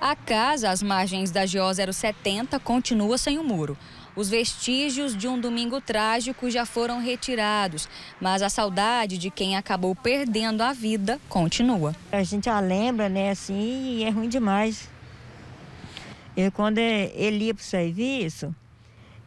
A casa, às margens da GO 070, continua sem o um muro. Os vestígios de um domingo trágico já foram retirados, mas a saudade de quem acabou perdendo a vida continua. A gente a lembra, né, assim, e é ruim demais. Eu, quando ele ia para o serviço,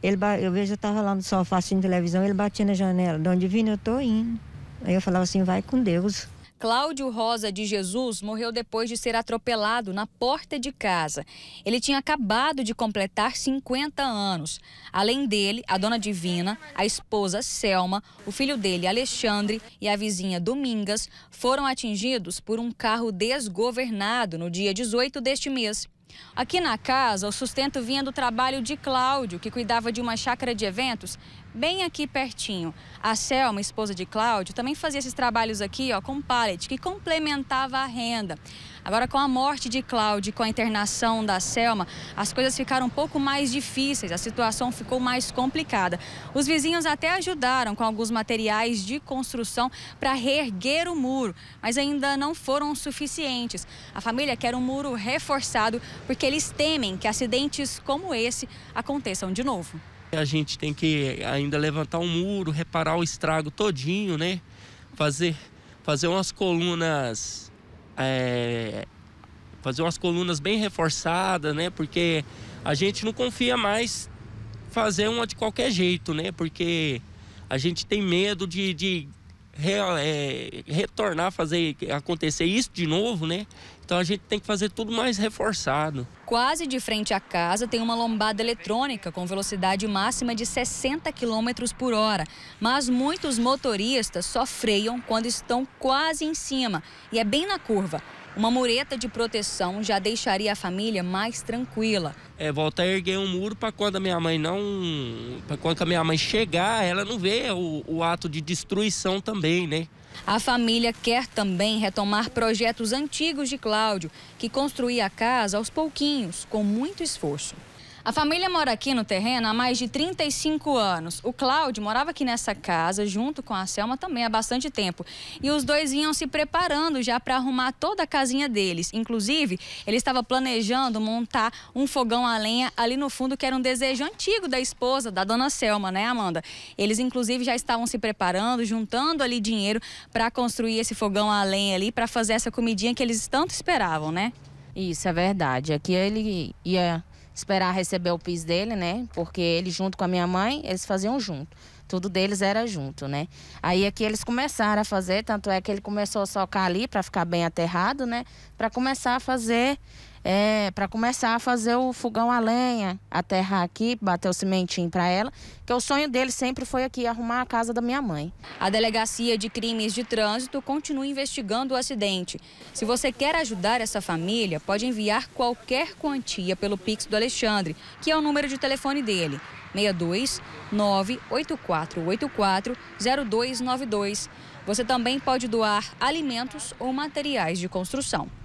ele, eu vejo, eu estava lá no sofá assistindo televisão, ele batia na janela, de onde vim? eu estou indo. Aí eu falava assim, vai com Deus. Cláudio Rosa de Jesus morreu depois de ser atropelado na porta de casa. Ele tinha acabado de completar 50 anos. Além dele, a dona Divina, a esposa Selma, o filho dele Alexandre e a vizinha Domingas foram atingidos por um carro desgovernado no dia 18 deste mês. Aqui na casa, o sustento vinha do trabalho de Cláudio, que cuidava de uma chácara de eventos bem aqui pertinho. A Selma, esposa de Cláudio, também fazia esses trabalhos aqui ó, com pallet, que complementava a renda. Agora, com a morte de Cláudio e com a internação da Selma, as coisas ficaram um pouco mais difíceis, a situação ficou mais complicada. Os vizinhos até ajudaram com alguns materiais de construção para reerguer o muro, mas ainda não foram suficientes. A família quer um muro reforçado porque eles temem que acidentes como esse aconteçam de novo. A gente tem que ainda levantar um muro, reparar o estrago todinho, né? Fazer, fazer umas colunas. É, fazer umas colunas bem reforçadas, né? Porque a gente não confia mais fazer uma de qualquer jeito, né? Porque a gente tem medo de, de re, é, eh, retornar, fazer acontecer isso de novo, né? Então a gente tem que fazer tudo mais reforçado. Quase de frente à casa tem uma lombada eletrônica com velocidade máxima de 60 km por hora. Mas muitos motoristas só freiam quando estão quase em cima e é bem na curva. Uma mureta de proteção já deixaria a família mais tranquila. É, volta a erguer um muro para quando a minha mãe não. para quando a minha mãe chegar, ela não vê o, o ato de destruição também, né? A família quer também retomar projetos antigos de Cláudio, que construía a casa aos pouquinhos, com muito esforço. A família mora aqui no terreno há mais de 35 anos. O Cláudio morava aqui nessa casa junto com a Selma também há bastante tempo. E os dois vinham se preparando já para arrumar toda a casinha deles. Inclusive, ele estava planejando montar um fogão a lenha ali no fundo, que era um desejo antigo da esposa, da dona Selma, né, Amanda? Eles, inclusive, já estavam se preparando, juntando ali dinheiro para construir esse fogão a lenha ali, para fazer essa comidinha que eles tanto esperavam, né? Isso é verdade. Aqui ele ia esperar receber o PIS dele, né? Porque ele junto com a minha mãe, eles faziam junto tudo deles era junto, né? Aí aqui é eles começaram a fazer, tanto é que ele começou a socar ali para ficar bem aterrado, né? Para começar a fazer, é, para começar a fazer o fogão a lenha, aterrar aqui, bater o cimentinho para ela, que o sonho dele sempre foi aqui arrumar a casa da minha mãe. A delegacia de crimes de trânsito continua investigando o acidente. Se você quer ajudar essa família, pode enviar qualquer quantia pelo Pix do Alexandre, que é o número de telefone dele: 62 984 484 0292 Você também pode doar alimentos ou materiais de construção.